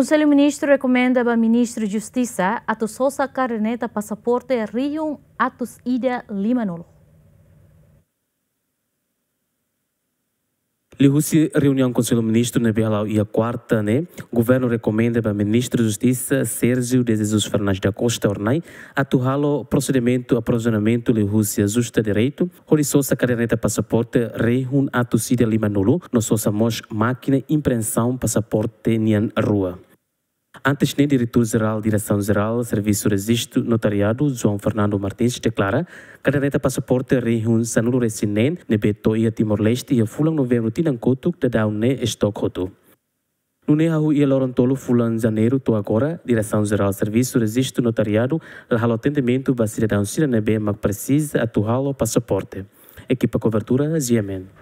Conselho Ministro recomenda ao Ministro de Justiça atos Sousa Carneta Passaporte Rio atos Ida Lima Nolo. Lihusi reunião com o ministro na Bialau e a quarta, né? O governo recomenda para o ministro de Justiça, Sérgio de Jesus Fernandes da Costa Ornai, atuá-lo procedimento aprisionamento Lihusi ajusta direito, horizonte caderneta passaporte, rehun atucida lima nulo, no sosa mos máquina impressão passaporte nian rua. Antes, nem diretor-geral, direção-geral, serviço registro notariado, João Fernando Martins declara que a passaporte rihun sanulu resinen nebe toia Timor-Leste e fulang novembro tinankotuk da daune Estocolmo. Nune hahu ia loron tolo fulan janeiro to agora, direção geral serviço registro notariado, lahalo atendimento ba cidadão siranebe mag precisa atuhalo passaporte. Equipa cobertura, Ziemen.